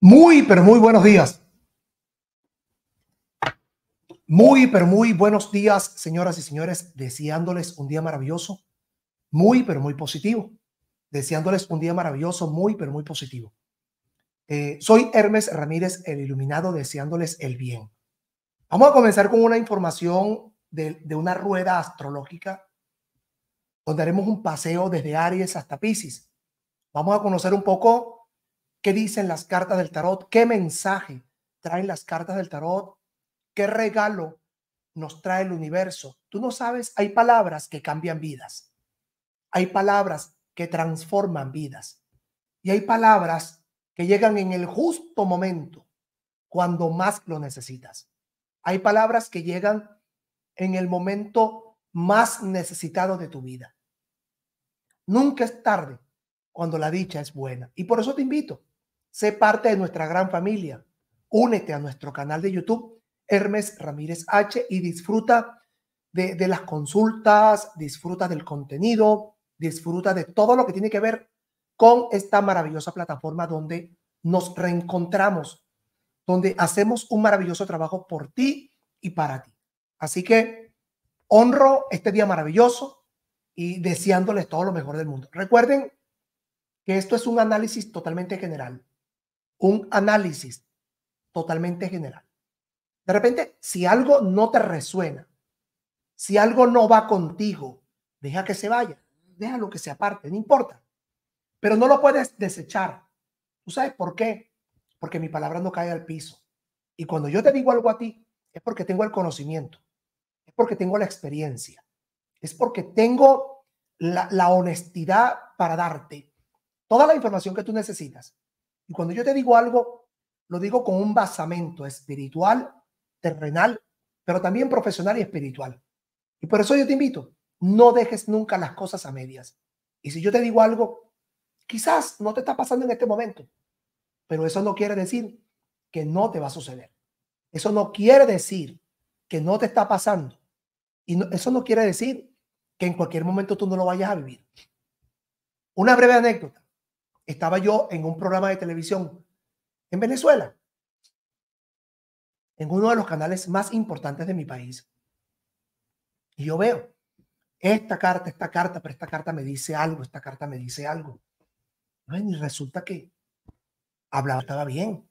Muy, pero muy buenos días. Muy, pero muy buenos días, señoras y señores, deseándoles un día maravilloso, muy, pero muy positivo. Deseándoles un día maravilloso, muy, pero muy positivo. Eh, soy Hermes Ramírez, el iluminado, deseándoles el bien. Vamos a comenzar con una información de, de una rueda astrológica, donde haremos un paseo desde Aries hasta Pisces. Vamos a conocer un poco qué dicen las cartas del tarot, qué mensaje traen las cartas del tarot, qué regalo nos trae el universo. Tú no sabes, hay palabras que cambian vidas, hay palabras que transforman vidas y hay palabras que llegan en el justo momento, cuando más lo necesitas. Hay palabras que llegan en el momento más necesitado de tu vida. Nunca es tarde cuando la dicha es buena. Y por eso te invito Sé parte de nuestra gran familia. Únete a nuestro canal de YouTube, Hermes Ramírez H, y disfruta de, las consultas, disfruta del contenido, disfruta de todo lo que tiene que ver con esta maravillosa plataforma donde nos reencontramos, donde hacemos un maravilloso trabajo por ti y para ti. Así que honro este día maravilloso y deseándoles todo lo mejor del mundo. Recuerden que esto es un análisis totalmente general un análisis totalmente general. De repente, si algo no te resuena, si algo no va contigo, deja que se vaya, Deja lo que se aparte, no importa. Pero no lo puedes desechar. ¿Tú sabes por qué? Porque mi palabra no cae al piso. Y cuando yo te digo algo a ti, es porque tengo el conocimiento, es porque tengo la experiencia, es porque tengo la honestidad para darte toda la información que tú necesitas y cuando yo te digo algo, lo digo con un basamento espiritual, terrenal, pero también profesional y espiritual. Y por eso yo te invito, no dejes nunca las cosas a medias. Y si yo te digo algo, quizás no te está pasando en este momento, pero eso no quiere decir que no te va a suceder. Eso no quiere decir que no te está pasando. Y eso no quiere decir que en cualquier momento tú no lo vayas a vivir. Una breve anécdota estaba yo en un programa de televisión en Venezuela, en uno de los canales más importantes de mi país. Y yo veo, esta carta, esta carta, pero esta carta me dice algo, esta carta me dice algo. Y resulta que hablaba, estaba bien.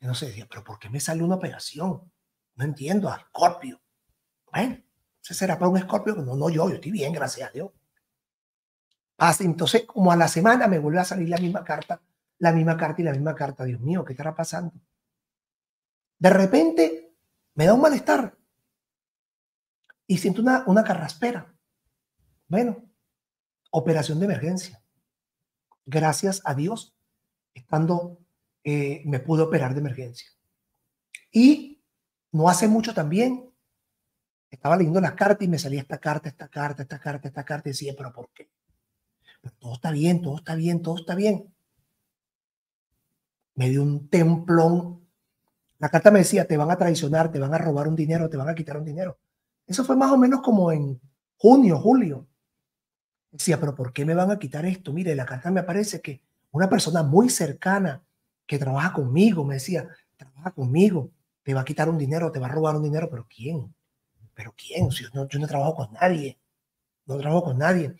Y no sé, pero ¿por qué me sale una operación? No entiendo, a Scorpio. Bueno, ese será para un Scorpio. No, no, yo, yo estoy bien, gracias a Dios entonces, como a la semana me vuelve a salir la misma carta, la misma carta y la misma carta. Dios mío, ¿qué estará pasando? De repente me da un malestar y siento una, una carraspera. Bueno, operación de emergencia. Gracias a Dios, estando, eh, me pude operar de emergencia. Y no hace mucho también, estaba leyendo las cartas y me salía esta carta, esta carta, esta carta, esta carta, y decía, pero ¿por qué? todo está bien, todo está bien, todo está bien. Me dio un templón. La carta me decía, te van a traicionar, te van a robar un dinero, te van a quitar un dinero. Eso fue más o menos como en junio, julio. Decía, pero ¿por qué me van a quitar esto? Mire, la carta me aparece que una persona muy cercana que trabaja conmigo, me decía, trabaja conmigo, te va a quitar un dinero, te va a robar un dinero, pero ¿quién? ¿Pero quién? yo, no, yo no trabajo con nadie, no trabajo con nadie.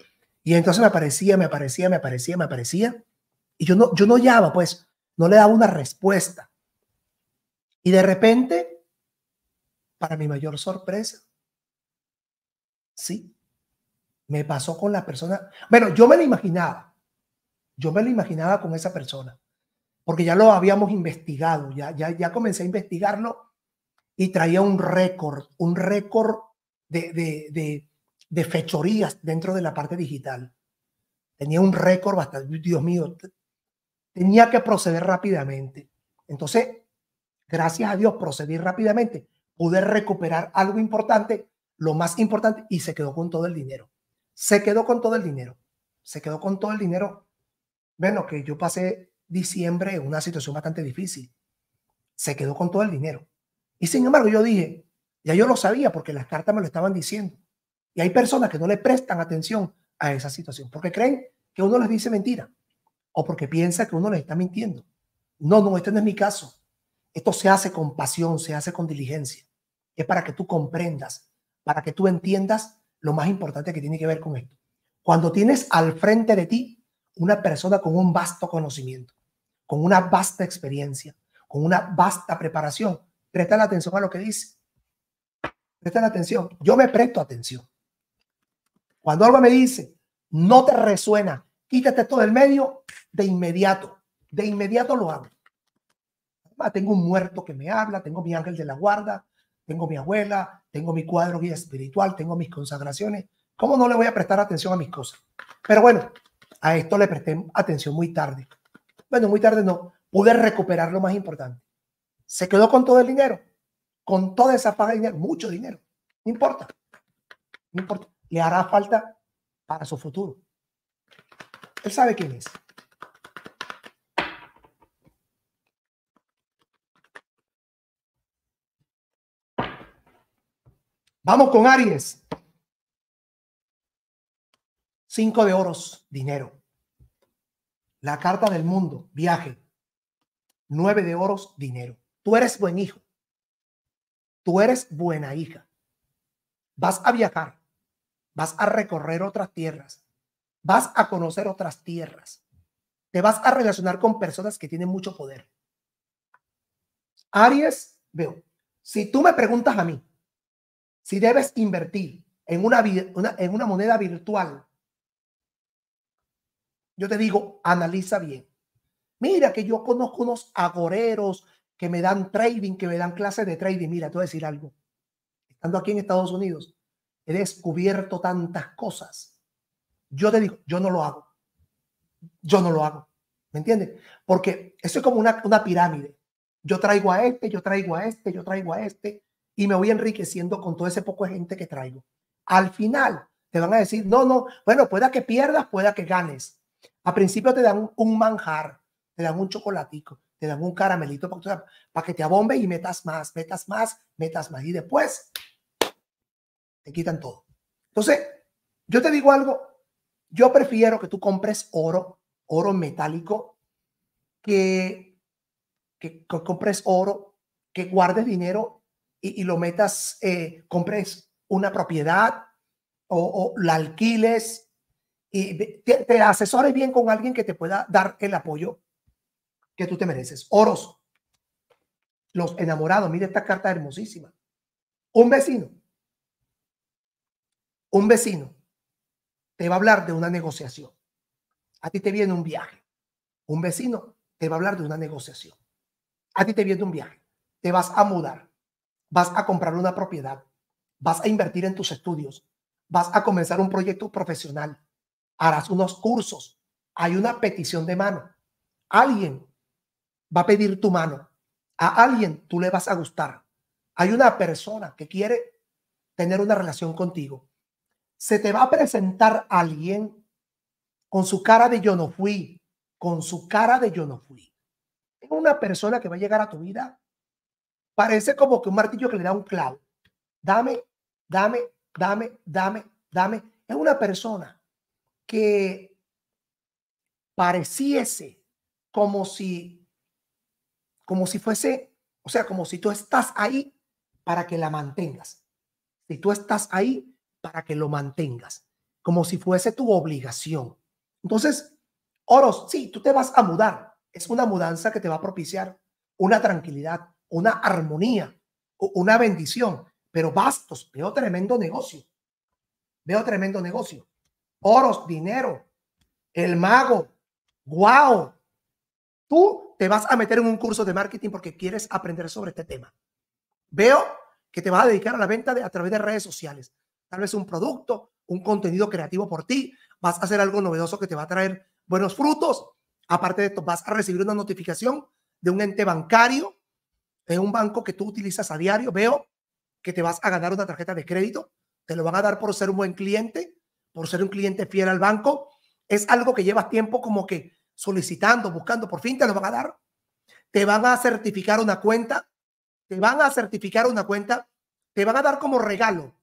Y entonces me aparecía, me aparecía, me aparecía, me aparecía. Y yo no, yo no pues, no le daba una respuesta. Y de repente, para mi mayor sorpresa, sí, me pasó con la persona. Bueno, yo me lo imaginaba. Yo me lo imaginaba con esa persona. Porque ya lo habíamos investigado, ya, ya, ya comencé a investigarlo y traía un récord, un récord de, de, de fechorías dentro de la parte digital. Tenía un récord bastante, Dios mío, tenía que proceder rápidamente. Entonces, gracias a Dios, procedí rápidamente, pude recuperar algo importante, lo más importante, y se quedó con todo el dinero. Se quedó con todo el dinero. Se quedó con todo el dinero. Bueno, que yo pasé diciembre en una situación bastante difícil. Se quedó con todo el dinero. Y sin embargo, yo dije, ya yo lo sabía porque las cartas me lo estaban diciendo. Y hay personas que no le prestan atención a esa situación porque creen que uno les dice mentira o porque piensa que uno les está mintiendo. No, no, este no es mi caso. Esto se hace con pasión, se hace con diligencia. Es para que tú comprendas, para que tú entiendas lo más importante que tiene que ver con esto. Cuando tienes al frente de ti una persona con un vasto conocimiento, con una vasta experiencia, con una vasta preparación, presta la atención a lo que dice. Presta atención. Yo me presto atención. Cuando algo me dice, no te resuena, quítate todo el medio, de inmediato, de inmediato lo hago. Ah, tengo un muerto que me habla, tengo mi ángel de la guarda, tengo mi abuela, tengo mi cuadro guía espiritual, tengo mis consagraciones. ¿Cómo no le voy a prestar atención a mis cosas? Pero bueno, a esto le presté atención muy tarde. Bueno, muy tarde no, pude recuperar lo más importante. Se quedó con todo el dinero, con toda esa paga de dinero, mucho dinero. No importa, no importa le hará falta para su futuro. Él sabe quién es. Vamos con Aries. Cinco de oros, dinero. La carta del mundo, viaje. Nueve de oros, dinero. Tú eres buen hijo. Tú eres buena hija. Vas a viajar vas a recorrer otras tierras, vas a conocer otras tierras, te vas a relacionar con personas que tienen mucho poder. Aries, veo, si tú me preguntas a mí si debes invertir en una, en una moneda virtual, yo te digo, analiza bien. Mira que yo conozco unos agoreros que me dan trading, que me dan clases de trading. Mira, te voy a decir algo. Estando aquí en Estados Unidos, he descubierto tantas cosas. Yo te digo, yo no lo hago. Yo no lo hago. ¿Me entiendes? Porque eso es como una, pirámide. Yo traigo a este, yo traigo a este, yo traigo a este y me voy enriqueciendo con todo ese poco de gente que traigo. Al final te van a decir, no, no, bueno, pueda que pierdas, pueda que ganes. A principio te dan un manjar, te dan un chocolatico, te dan un caramelito para que te abombes y metas más, metas más, metas más. Y después te quitan todo. Entonces, yo te digo algo, yo prefiero que tú compres oro, oro metálico, que, que, compres oro, que guardes dinero y, lo metas, eh, compres una propiedad o, la alquiles y te, te, asesores bien con alguien que te pueda dar el apoyo que tú te mereces. Oros, los enamorados, mire esta carta hermosísima. Un vecino un vecino te va a hablar de una negociación. A ti te viene un viaje. Un vecino te va a hablar de una negociación. A ti te viene un viaje. Te vas a mudar. Vas a comprar una propiedad. Vas a invertir en tus estudios. Vas a comenzar un proyecto profesional. Harás unos cursos. Hay una petición de mano. Alguien va a pedir tu mano. A alguien tú le vas a gustar. Hay una persona que quiere tener una relación contigo se te va a presentar alguien con su cara de yo no fui, con su cara de yo no fui. Es una persona que va a llegar a tu vida. Parece como que un martillo que le da un clavo. Dame, dame, dame, dame, dame. Es una persona que pareciese como si, como si fuese, o sea, como si tú estás ahí para que la mantengas. Si tú estás ahí para que lo mantengas, como si fuese tu obligación. Entonces, Oros, sí, tú te vas a mudar. Es una mudanza que te va a propiciar una tranquilidad, una armonía, una bendición. Pero bastos, veo tremendo negocio. Veo tremendo negocio. Oros, dinero, el mago, Wow. Tú te vas a meter en un curso de marketing porque quieres aprender sobre este tema. Veo que te vas a dedicar a la venta a través de redes sociales tal vez un producto, un contenido creativo por ti, vas a hacer algo novedoso que te va a traer buenos frutos. Aparte de esto, vas a recibir una notificación de un ente bancario, de un banco que tú utilizas a diario. Veo que te vas a ganar una tarjeta de crédito, te lo van a dar por ser un buen cliente, por ser un cliente fiel al banco. Es algo que llevas tiempo como que solicitando, buscando, por fin te lo van a dar. Te van a certificar una cuenta, te van a certificar una cuenta, te van a dar como regalo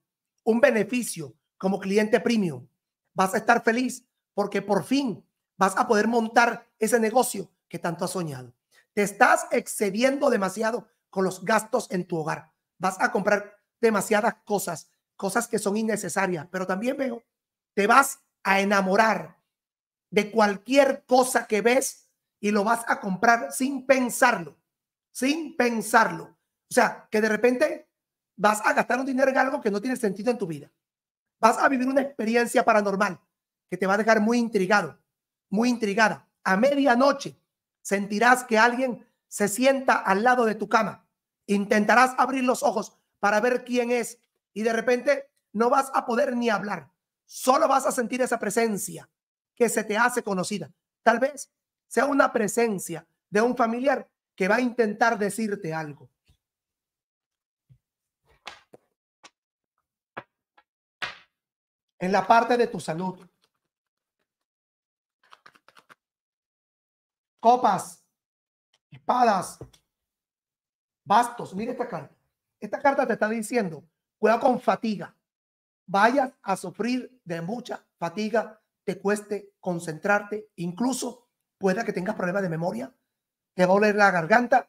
un beneficio como cliente premium. Vas a estar feliz porque por fin vas a poder montar ese negocio que tanto has soñado. Te estás excediendo demasiado con los gastos en tu hogar. Vas a comprar demasiadas cosas, cosas que son innecesarias, pero también veo, te vas a enamorar de cualquier cosa que ves y lo vas a comprar sin pensarlo, sin pensarlo. O sea, que de repente vas a gastar un dinero en algo que no tiene sentido en tu vida. Vas a vivir una experiencia paranormal que te va a dejar muy intrigado, muy intrigada. A medianoche sentirás que alguien se sienta al lado de tu cama. Intentarás abrir los ojos para ver quién es y de repente no vas a poder ni hablar. Solo vas a sentir esa presencia que se te hace conocida. Tal vez sea una presencia de un familiar que va a intentar decirte algo. en la parte de tu salud. Copas, espadas, bastos. Mira esta carta. Esta carta te está diciendo, cuidado con fatiga. Vayas a sufrir de mucha fatiga, te cueste concentrarte, incluso pueda que tengas problemas de memoria, te va a doler la garganta,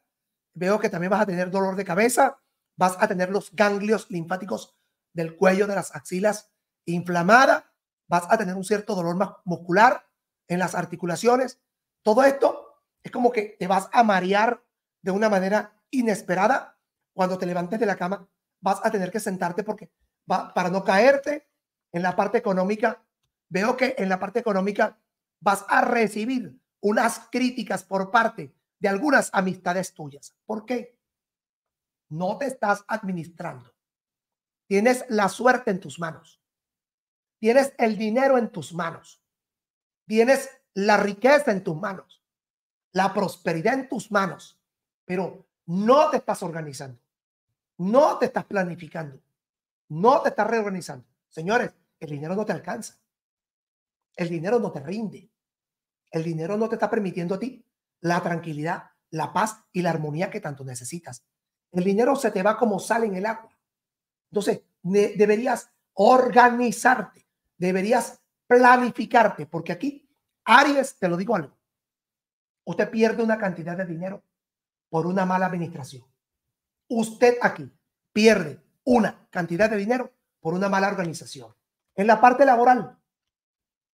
veo que también vas a tener dolor de cabeza, vas a tener los ganglios linfáticos del cuello, de las axilas inflamada, vas a tener un cierto dolor muscular en las articulaciones. Todo esto es como que te vas a marear de una manera inesperada cuando te levantes de la cama. Vas a tener que sentarte porque va, para no caerte en la parte económica, veo que en la parte económica vas a recibir unas críticas por parte de algunas amistades tuyas. ¿Por qué? No te estás administrando. Tienes la suerte en tus manos. Tienes el dinero en tus manos. Tienes la riqueza en tus manos. La prosperidad en tus manos. Pero no te estás organizando. No te estás planificando. No te estás reorganizando. Señores, el dinero no te alcanza. El dinero no te rinde. El dinero no te está permitiendo a ti la tranquilidad, la paz y la armonía que tanto necesitas. El dinero se te va como sal en el agua. Entonces, deberías organizarte deberías planificarte, porque aquí, Aries, te lo digo algo, usted pierde una cantidad de dinero por una mala administración. Usted aquí pierde una cantidad de dinero por una mala organización. En la parte laboral,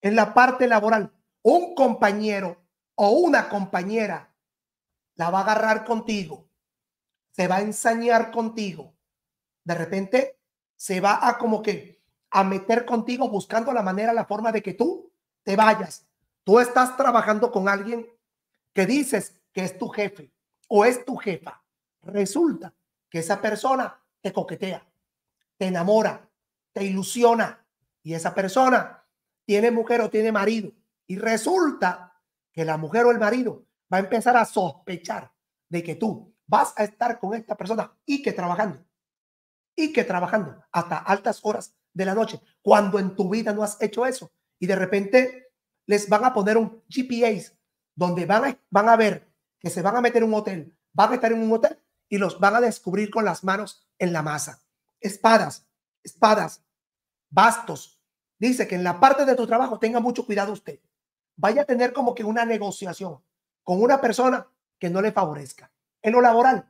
en la parte laboral, un compañero o una compañera la va a agarrar contigo, se va a ensañar contigo. De repente se va a como que a meter contigo buscando la manera, la forma de que tú te vayas. Tú estás trabajando con alguien que dices que es tu jefe o es tu jefa. Resulta que esa persona te coquetea, te enamora, te ilusiona y esa persona tiene mujer o tiene marido. Y resulta que la mujer o el marido va a empezar a sospechar de que tú vas a estar con esta persona y que trabajando, y que trabajando hasta altas horas de la noche, cuando en tu vida no has hecho eso. Y de repente les van a poner un GPS donde van a, van a ver que se van a meter en un hotel, van a estar en un hotel y los van a descubrir con las manos en la masa. Espadas, espadas, bastos. Dice que en la parte de tu trabajo tenga mucho cuidado usted. Vaya a tener como que una negociación con una persona que no le favorezca. En lo laboral,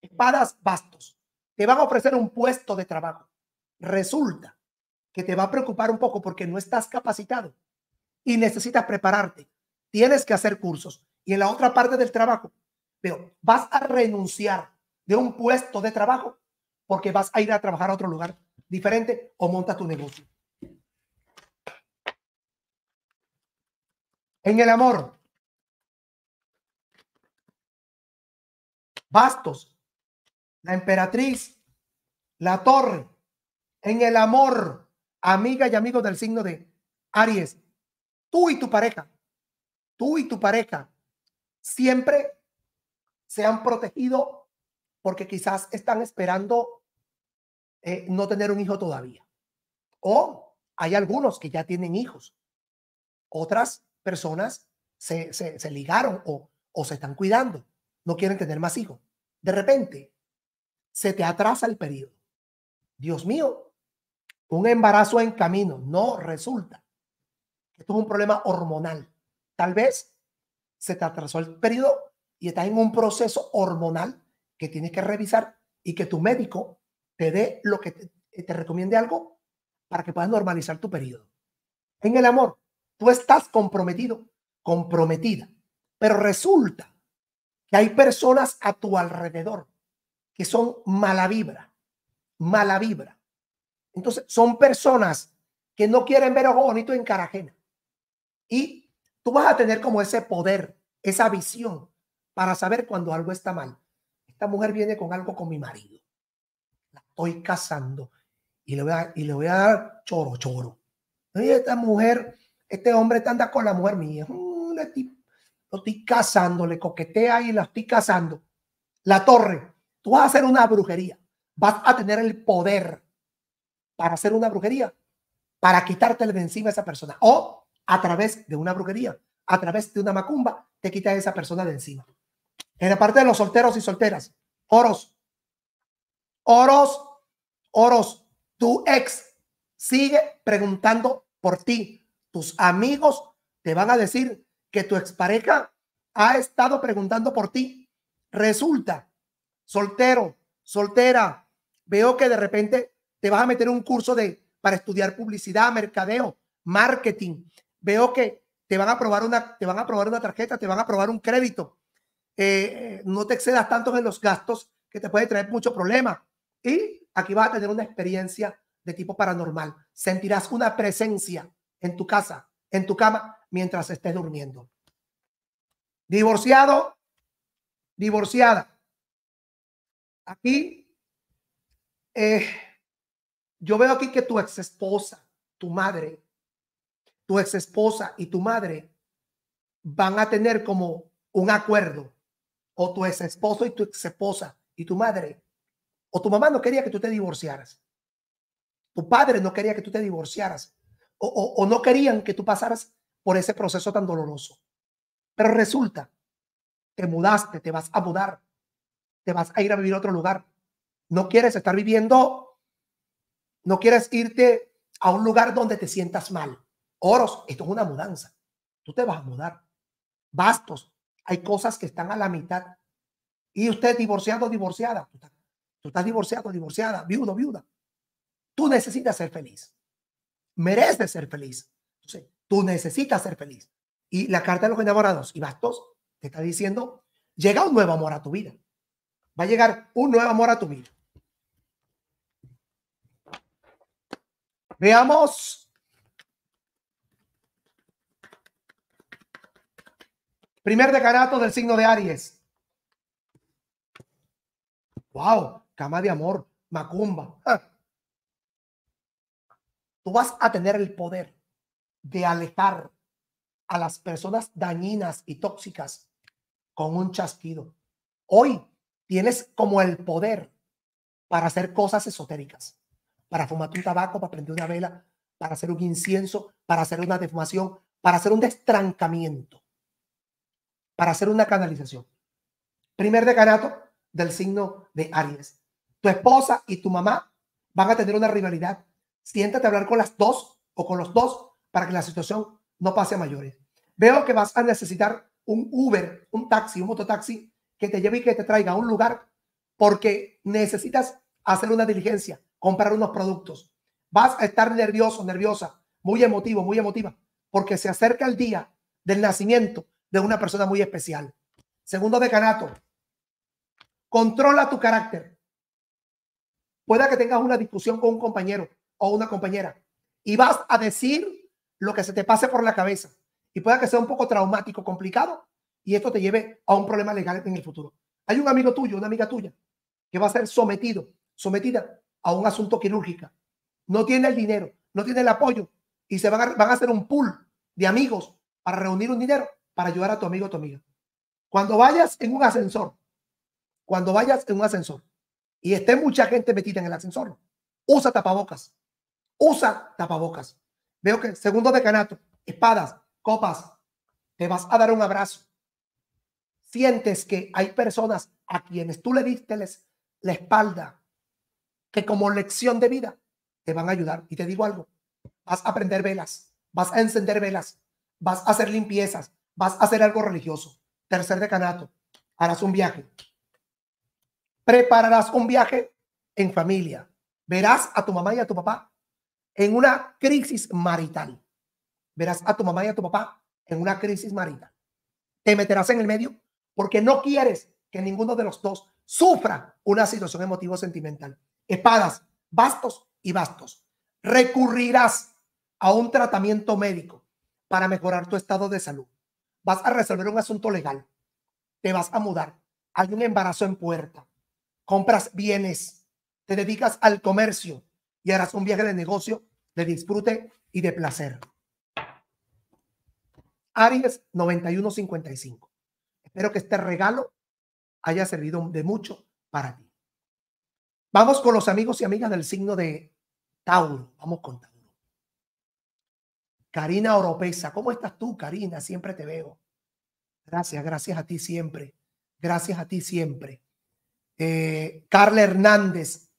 espadas, bastos. Te van a ofrecer un puesto de trabajo. Resulta que te va a preocupar un poco porque no estás capacitado y necesitas prepararte. Tienes que hacer cursos. Y en la otra parte del trabajo, pero vas a renunciar de un puesto de trabajo porque vas a ir a trabajar a otro lugar diferente o monta tu negocio. En el amor, bastos, la emperatriz, la torre, en el amor, Amiga y amigo del signo de Aries, tú y tu pareja, tú y tu pareja, siempre se han protegido porque quizás están esperando eh, no tener un hijo todavía. O hay algunos que ya tienen hijos. Otras personas se, se, ligaron o, o se están cuidando. No quieren tener más hijos. De repente, se te atrasa el periodo. Dios mío, un embarazo en camino. No resulta. Esto es un problema hormonal. Tal vez se te atrasó el periodo y estás en un proceso hormonal que tienes que revisar y que tu médico te dé lo que te, eh, recomiende algo para que puedas normalizar tu periodo. En el amor, tú estás comprometido, comprometida, pero resulta que hay personas a tu alrededor que son mala vibra, mala vibra, entonces, son personas que no quieren ver algo bonito en cara Y tú vas a tener como ese poder, esa visión para saber cuando algo está mal. Esta mujer viene con algo con mi marido. La estoy casando y le voy a, y le voy a dar choro, choro. Y esta mujer, este hombre anda con la mujer mía. Mm, lo estoy casando, le coquetea y la estoy casando. La torre. Tú vas a hacer una brujería. Vas a tener el poder para hacer una brujería, para quitarte de encima a esa persona. O a través de una brujería, a través de una macumba, te quita a esa persona de encima. En la parte de los solteros y solteras, oros, oros, oros, tu ex sigue preguntando por ti. Tus amigos te van a decir que tu expareja ha estado preguntando por ti. Resulta, soltero, soltera, veo que de repente te vas a meter un curso de, para estudiar publicidad, mercadeo, marketing. Veo que te van a probar una, te van a una tarjeta, te van a aprobar un crédito. Eh, eh, no te excedas tanto en los gastos que te puede traer mucho problema. Y aquí vas a tener una experiencia de tipo paranormal. Sentirás una presencia en tu casa, en tu cama, mientras estés durmiendo. Divorciado, divorciada. Aquí eh, yo veo aquí que tu exesposa, tu madre, tu ex y tu madre van a tener como un acuerdo. O tu exesposo y tu ex esposa y tu madre. O tu mamá no quería que tú te divorciaras. Tu padre no quería que tú te divorciaras. O, o, no querían que tú pasaras por ese proceso tan doloroso. Pero resulta, te mudaste, te vas a mudar, te vas a ir a vivir a otro lugar. No quieres estar viviendo no quieres irte a un lugar donde te sientas mal. Oros, esto es una mudanza. Tú te vas a mudar. Bastos, hay cosas que están a la mitad. Y usted divorciado, divorciada. Tú estás, divorciado, divorciada, viudo, viuda. Tú necesitas ser feliz. Mereces ser feliz. tú necesitas ser feliz. Y la carta de los enamorados y bastos te está diciendo, llega un nuevo amor a tu vida. Va a llegar un nuevo amor a tu vida. Veamos. Primer decanato del signo de Aries. Wow, cama de amor, macumba. Ah. Tú vas a tener el poder de alejar a las personas dañinas y tóxicas con un chasquido. Hoy tienes como el poder para hacer cosas esotéricas para fumar un tabaco, para prender una vela, para hacer un incienso, para hacer una defumación, para hacer un destrancamiento, para hacer una canalización. Primer decanato del signo de Aries. Tu esposa y tu mamá van a tener una rivalidad. Siéntate a hablar con las dos o con los dos para que la situación no pase a mayores. Veo que vas a necesitar un Uber, un taxi, un mototaxi que te lleve y que te traiga a un lugar porque necesitas hacer una diligencia, comprar unos productos. Vas a estar nervioso, nerviosa, muy emotivo, muy emotiva, porque se acerca el día del nacimiento de una persona muy especial. Segundo decanato, controla tu carácter. Pueda que tengas una discusión con un compañero o una compañera y vas a decir lo que se te pase por la cabeza y pueda que sea un poco traumático, complicado y esto te lleve a un problema legal en el futuro. Hay un amigo tuyo, una amiga tuya que va a ser sometido, sometida a un asunto quirúrgica. No tiene el dinero, no tiene el apoyo y se van a, hacer un pool de amigos para reunir un dinero para ayudar a tu amigo o tu amiga. Cuando vayas en un ascensor, cuando vayas en un ascensor y esté mucha gente metida en el ascensor, usa tapabocas. Usa tapabocas. Veo que segundo decanato, espadas, copas, te vas a dar un abrazo. Sientes que hay personas a quienes tú le diste la espalda que como lección de vida te van a ayudar. Y te digo algo, vas a aprender velas, vas a encender velas, vas a hacer limpiezas, vas a hacer algo religioso. Tercer decanato, harás un viaje. Prepararás un viaje en familia. Verás a tu mamá y a tu papá en una crisis marital. Verás a tu mamá y a tu papá en una crisis marital. Te meterás en el medio porque no quieres que ninguno de los dos sufra una situación emotivo-sentimental espadas, bastos y bastos. Recurrirás a un tratamiento médico para mejorar tu estado de salud. Vas a resolver un asunto legal. Te vas a mudar. Hay un embarazo en puerta. Compras bienes. Te dedicas al comercio y harás un viaje de negocio de disfrute y de placer. Aries 9155. Espero que este regalo haya servido de mucho para ti. Vamos con los amigos y amigas del signo de Tauro. Vamos con Tauro. Karina Oropesa, ¿cómo estás tú, Karina? Siempre te veo. Gracias, gracias a ti siempre. Gracias a ti siempre. Eh, Carla Hernández,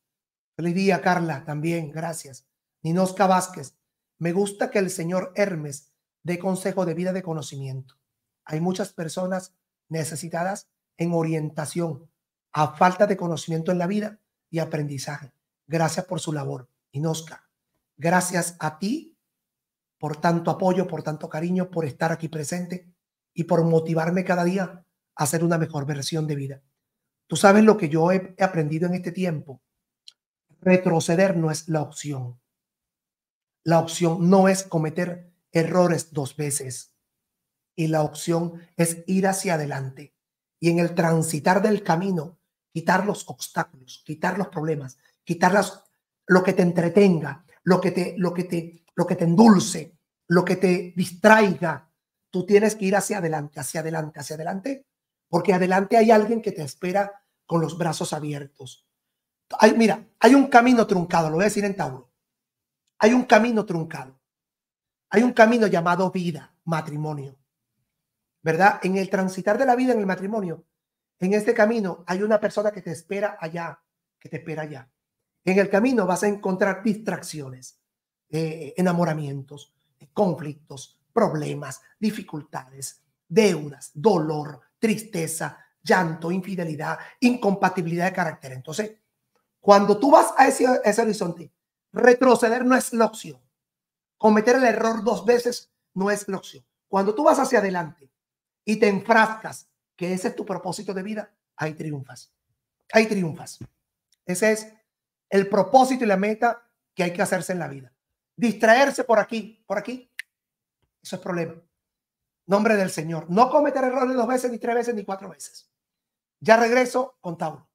feliz día, Carla, también, gracias. Ninosca Vázquez, me gusta que el señor Hermes dé consejo de vida de conocimiento. Hay muchas personas necesitadas en orientación. A falta de conocimiento en la vida, y aprendizaje. Gracias por su labor. Inosca, gracias a ti por tanto apoyo, por tanto cariño, por estar aquí presente y por motivarme cada día a ser una mejor versión de vida. Tú sabes lo que yo he aprendido en este tiempo. Retroceder no es la opción. La opción no es cometer errores dos veces. Y la opción es ir hacia adelante. Y en el transitar del camino quitar los obstáculos, quitar los problemas, quitar lo que te entretenga, lo que te, lo, que te, lo que te endulce, lo que te distraiga. Tú tienes que ir hacia adelante, hacia adelante, hacia adelante, porque adelante hay alguien que te espera con los brazos abiertos. mira, hay un camino truncado, lo voy a decir en Tauro. Hay un camino truncado. Hay un camino llamado vida, matrimonio. ¿Verdad? En el transitar de la vida en el matrimonio, en este camino hay una persona que te espera allá, que te espera allá. En el camino vas a encontrar distracciones, eh, enamoramientos, conflictos, problemas, dificultades, deudas, dolor, tristeza, llanto, infidelidad, incompatibilidad de carácter. Entonces, cuando tú vas a ese, a ese horizonte, retroceder no es la opción. Cometer el error dos veces no es la opción. Cuando tú vas hacia adelante y te enfrascas ese es tu propósito de vida, hay triunfas. hay triunfas. Ese es el propósito y la meta que hay que hacerse en la vida. Distraerse por aquí, por aquí, eso es problema. Nombre del Señor. No cometer errores dos veces, ni tres veces, ni cuatro veces. Ya regreso con Tauro.